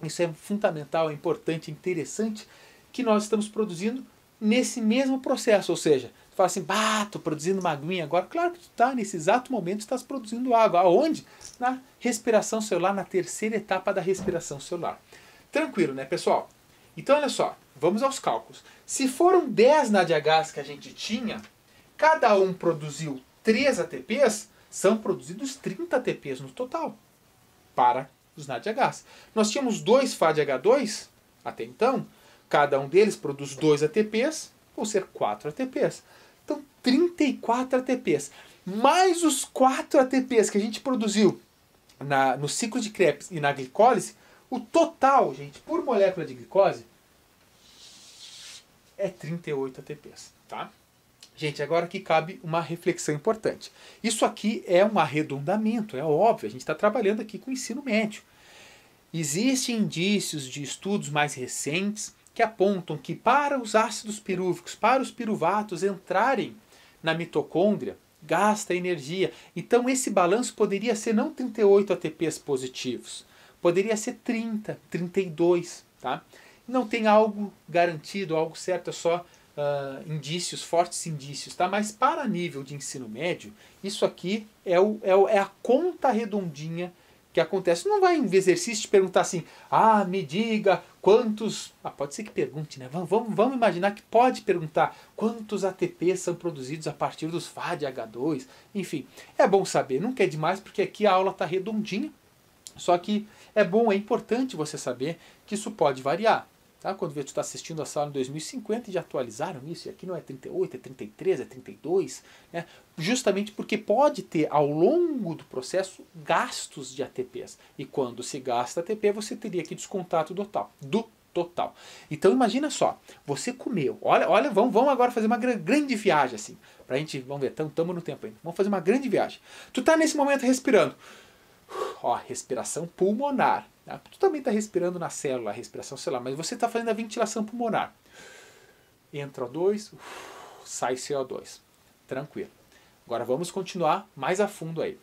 Speaker 1: Isso é fundamental, é importante, é interessante que nós estamos produzindo nesse mesmo processo. Ou seja, tu fala assim, bah, estou produzindo uma aguinha agora. Claro que tu está, nesse exato momento, estás produzindo água. Aonde? Na respiração celular, na terceira etapa da respiração celular. Tranquilo, né, pessoal? Então, olha só, vamos aos cálculos. Se foram 10 na gás que a gente tinha, cada um produziu 3 ATPs, são produzidos 30 ATPs no total para os NADH. Nós tínhamos dois FADH2 até então, cada um deles produz 2 ATPs, ou ser 4 ATPs. Então, 34 ATPs, mais os 4 ATPs que a gente produziu na, no ciclo de Krebs e na glicólise, o total, gente, por molécula de glicose, é 38 ATPs, tá? Gente, agora que cabe uma reflexão importante. Isso aqui é um arredondamento, é óbvio, a gente está trabalhando aqui com o ensino médio. Existem indícios de estudos mais recentes que apontam que para os ácidos pirúvicos, para os piruvatos entrarem na mitocôndria, gasta energia. Então esse balanço poderia ser não 38 ATPs positivos, poderia ser 30, 32, tá? Não tem algo garantido, algo certo, é só Uh, indícios, fortes indícios, tá? Mas para nível de ensino médio, isso aqui é, o, é, o, é a conta redondinha que acontece. Não vai em exercício te perguntar assim, ah, me diga quantos. Ah, pode ser que pergunte, né? Vamos, vamos, vamos imaginar que pode perguntar quantos ATP são produzidos a partir dos FAD H2. Enfim, é bom saber, nunca é demais, porque aqui a aula está redondinha. Só que é bom, é importante você saber que isso pode variar. Tá? Quando você está assistindo a sala em 2050, já atualizaram isso, e aqui não é 38, é 33, é 32, né? justamente porque pode ter ao longo do processo gastos de ATPs. E quando se gasta ATP, você teria que descontar do total. Do total. Então imagina só, você comeu, olha, olha, vamos, vamos agora fazer uma grande viagem assim, a gente, vamos ver, estamos no tempo ainda, vamos fazer uma grande viagem. Tu está nesse momento respirando, ó, respiração pulmonar, Tá? Tu também está respirando na célula, a respiração celular, mas você está fazendo a ventilação pulmonar. Entra O2, sai CO2. Tranquilo. Agora vamos continuar mais a fundo aí.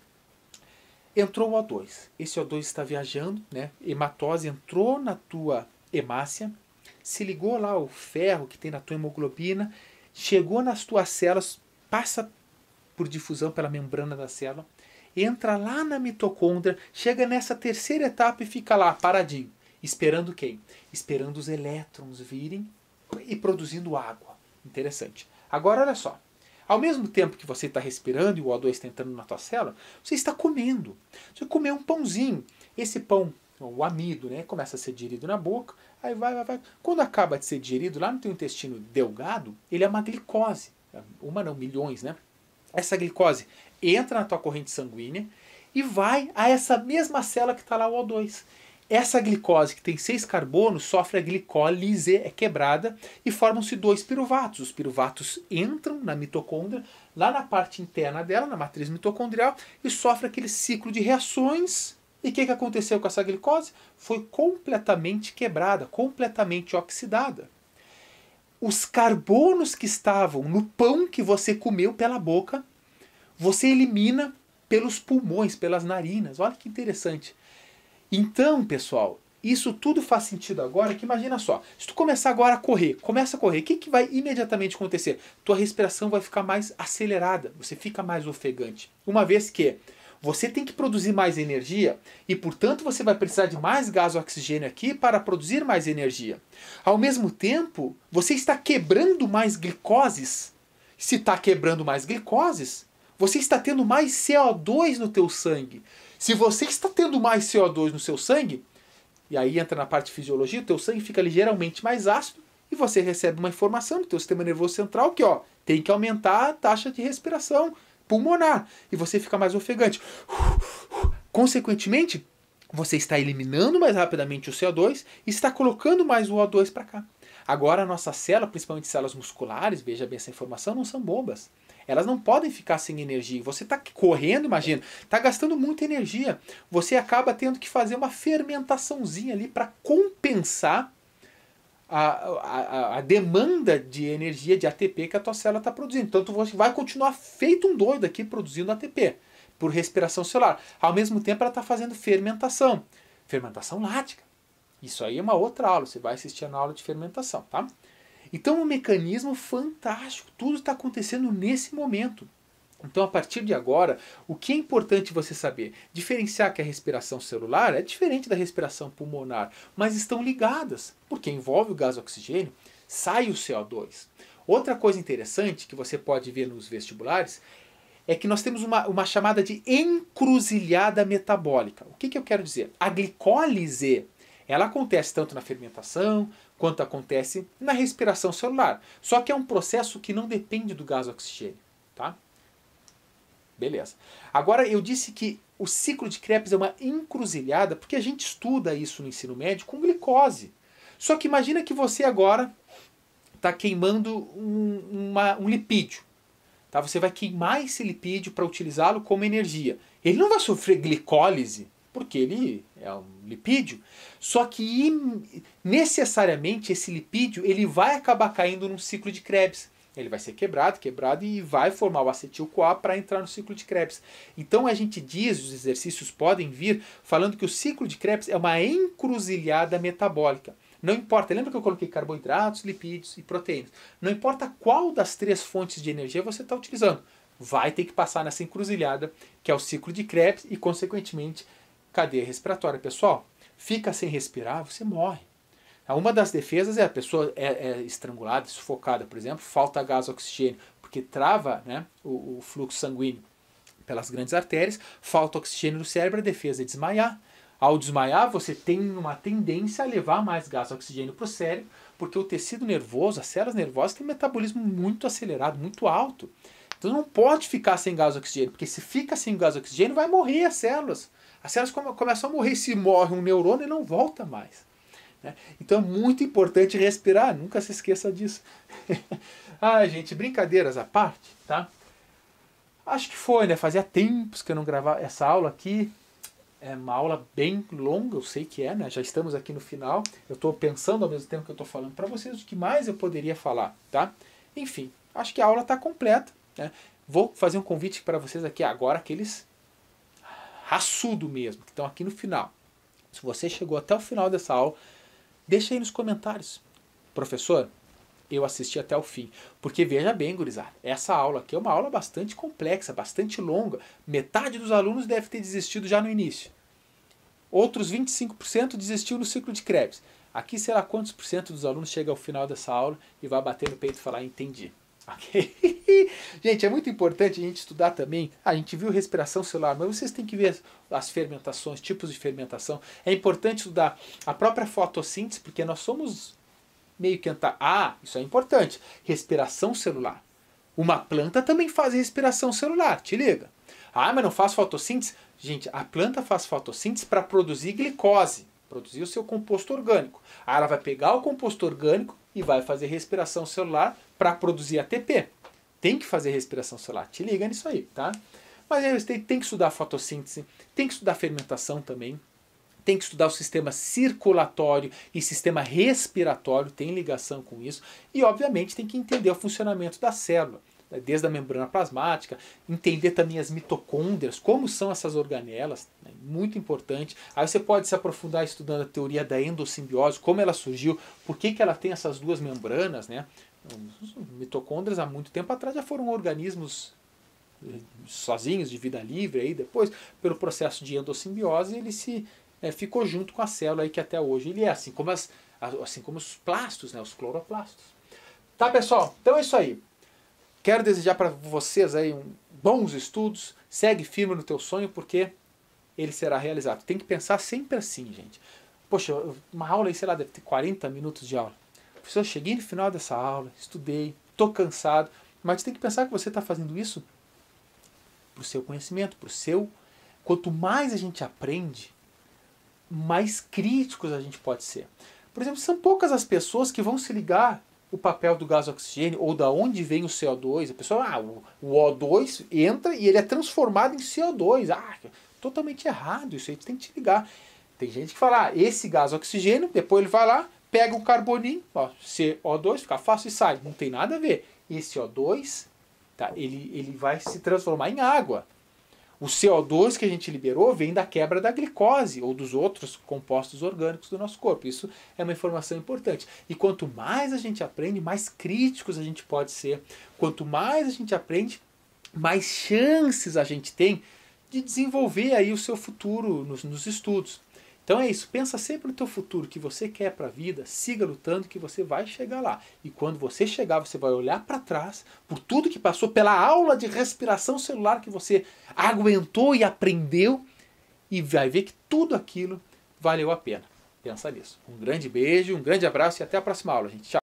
Speaker 1: Entrou o O2. Esse O2 está viajando, né? Hematose entrou na tua hemácia, se ligou lá o ferro que tem na tua hemoglobina, chegou nas tuas células, passa por difusão pela membrana da célula, entra lá na mitocôndria, chega nessa terceira etapa e fica lá paradinho, esperando quem? Esperando os elétrons virem e produzindo água. Interessante. Agora olha só. Ao mesmo tempo que você está respirando e o O2 está entrando na tua célula, você está comendo. Você come um pãozinho. Esse pão, o amido, né, começa a ser digerido na boca, aí vai, vai, vai. Quando acaba de ser digerido lá no teu intestino delgado, ele é uma glicose. Uma não, milhões, né? Essa glicose entra na tua corrente sanguínea e vai a essa mesma célula que está lá o O2. Essa glicose que tem seis carbonos sofre a glicólise, é quebrada e formam-se dois piruvatos. Os piruvatos entram na mitocôndria, lá na parte interna dela, na matriz mitocondrial, e sofre aquele ciclo de reações. E o que, que aconteceu com essa glicose? Foi completamente quebrada, completamente oxidada. Os carbonos que estavam no pão que você comeu pela boca você elimina pelos pulmões, pelas narinas. Olha que interessante. Então, pessoal, isso tudo faz sentido agora, que imagina só, se tu começar agora a correr, começa a correr, o que, que vai imediatamente acontecer? Tua respiração vai ficar mais acelerada, você fica mais ofegante. Uma vez que você tem que produzir mais energia e, portanto, você vai precisar de mais gás oxigênio aqui para produzir mais energia. Ao mesmo tempo, você está quebrando mais glicoses. Se está quebrando mais glicoses, você está tendo mais CO2 no teu sangue. Se você está tendo mais CO2 no seu sangue, e aí entra na parte de fisiologia, o teu sangue fica ligeiramente mais ácido e você recebe uma informação do teu sistema nervoso central que, ó, tem que aumentar a taxa de respiração pulmonar e você fica mais ofegante. Consequentemente, você está eliminando mais rapidamente o CO2 e está colocando mais o O2 para cá. Agora, a nossa célula, principalmente células musculares, veja bem essa informação, não são bombas. Elas não podem ficar sem energia. Você está correndo, imagina, está gastando muita energia. Você acaba tendo que fazer uma fermentaçãozinha ali para compensar a, a, a, demanda de energia de ATP que a tua célula está produzindo. Então você vai continuar feito um doido aqui produzindo ATP por respiração celular. Ao mesmo tempo ela está fazendo fermentação, fermentação lática. Isso aí é uma outra aula, você vai assistir na aula de fermentação, tá? Então, é um mecanismo fantástico, tudo está acontecendo nesse momento. Então, a partir de agora, o que é importante você saber? Diferenciar que a respiração celular é diferente da respiração pulmonar, mas estão ligadas, porque envolve o gás oxigênio, sai o CO2. Outra coisa interessante que você pode ver nos vestibulares é que nós temos uma, uma chamada de encruzilhada metabólica. O que, que eu quero dizer? A glicólise ela acontece tanto na fermentação quanto acontece na respiração celular. Só que é um processo que não depende do gás oxigênio, tá? Beleza. Agora eu disse que o ciclo de Krebs é uma encruzilhada porque a gente estuda isso no ensino médio com glicose. Só que imagina que você agora está queimando um, uma, um lipídio. Tá? Você vai queimar esse lipídio para utilizá-lo como energia. Ele não vai sofrer glicólise porque ele é um lipídio. Só que necessariamente esse lipídio ele vai acabar caindo num ciclo de Krebs. Ele vai ser quebrado, quebrado e vai formar o acetil-CoA para entrar no ciclo de Krebs. Então a gente diz, os exercícios podem vir falando que o ciclo de Krebs é uma encruzilhada metabólica. Não importa, lembra que eu coloquei carboidratos, lipídios e proteínas. Não importa qual das três fontes de energia você está utilizando, vai ter que passar nessa encruzilhada, que é o ciclo de Krebs e, consequentemente, cadeia respiratória. Pessoal, fica sem respirar, você morre. Uma das defesas é a pessoa é, é estrangulada, sufocada, por exemplo, falta gás oxigênio, porque trava né, o, o fluxo sanguíneo pelas grandes artérias, falta oxigênio no cérebro, a defesa é desmaiar. Ao desmaiar, você tem uma tendência a levar mais gás oxigênio para o cérebro, porque o tecido nervoso, as células nervosas, têm um metabolismo muito acelerado, muito alto. Então não pode ficar sem gás oxigênio, porque se fica sem gás oxigênio, vai morrer as células. As células começam a morrer. Se morre um neurônio, ele não volta mais. Né? Então é muito importante respirar. Nunca se esqueça disso. ai gente, brincadeiras à parte, tá? Acho que foi, né? Fazia tempos que eu não gravava essa aula aqui. É uma aula bem longa, eu sei que é, né? Já estamos aqui no final. Eu estou pensando ao mesmo tempo que eu estou falando para vocês o que mais eu poderia falar, tá? Enfim, acho que a aula está completa. Né? Vou fazer um convite para vocês aqui agora, aqueles raçudo mesmo, que estão aqui no final. Se você chegou até o final dessa aula, deixa aí nos comentários. Professor, eu assisti até o fim. Porque veja bem, gurizada, essa aula aqui é uma aula bastante complexa, bastante longa. Metade dos alunos deve ter desistido já no início. Outros 25% desistiu no ciclo de Krebs. Aqui será quantos por cento dos alunos chega ao final dessa aula e vai bater no peito e falar entendi ok? gente, é muito importante a gente estudar também. Ah, a gente viu respiração celular, mas vocês têm que ver as fermentações, tipos de fermentação. É importante estudar a própria fotossíntese, porque nós somos meio que Ah, isso é importante. Respiração celular. Uma planta também faz respiração celular, te liga. Ah, mas não faz fotossíntese? Gente, a planta faz fotossíntese para produzir glicose, produzir o seu composto orgânico. Aí ela vai pegar o composto orgânico e vai fazer respiração celular para produzir ATP. Tem que fazer respiração celular, Te liga nisso aí, tá? Mas aí você tem que estudar fotossíntese, tem que estudar fermentação também, tem que estudar o sistema circulatório e sistema respiratório, tem ligação com isso, e obviamente tem que entender o funcionamento da célula, né? desde a membrana plasmática, entender também as mitocôndrias, como são essas organelas, né? muito importante. Aí você pode se aprofundar estudando a teoria da endossimbiose, como ela surgiu, por que, que ela tem essas duas membranas, né? mitocôndrias há muito tempo atrás já foram organismos eh, sozinhos de vida livre aí depois pelo processo de endossimbiose ele se é, ficou junto com a célula aí que até hoje ele é assim como as assim como os plastos né os cloroplastos tá pessoal então é isso aí quero desejar para vocês aí um, bons estudos segue firme no teu sonho porque ele será realizado tem que pensar sempre assim gente poxa uma aula aí sei lá deve ter 40 minutos de aula Professor, cheguei no final dessa aula, estudei, estou cansado. Mas você tem que pensar que você está fazendo isso para o seu conhecimento, para o seu. Quanto mais a gente aprende, mais críticos a gente pode ser. Por exemplo, são poucas as pessoas que vão se ligar o papel do gás oxigênio ou da onde vem o CO2. A pessoa, ah, o O2 entra e ele é transformado em CO2. Ah, totalmente errado isso aí, tem que te ligar. Tem gente que fala, ah, esse gás oxigênio, depois ele vai lá, pega o carboninho, ó, CO2, fica fácil e sai. Não tem nada a ver. Esse O2, tá, ele, ele vai se transformar em água. O CO2 que a gente liberou vem da quebra da glicose ou dos outros compostos orgânicos do nosso corpo. Isso é uma informação importante. E quanto mais a gente aprende, mais críticos a gente pode ser. Quanto mais a gente aprende, mais chances a gente tem de desenvolver aí o seu futuro nos, nos estudos. Então é isso, pensa sempre no teu futuro, que você quer para a vida, siga lutando que você vai chegar lá. E quando você chegar, você vai olhar para trás por tudo que passou, pela aula de respiração celular que você aguentou e aprendeu e vai ver que tudo aquilo valeu a pena. Pensa nisso. Um grande beijo, um grande abraço e até a próxima aula, gente. Tchau.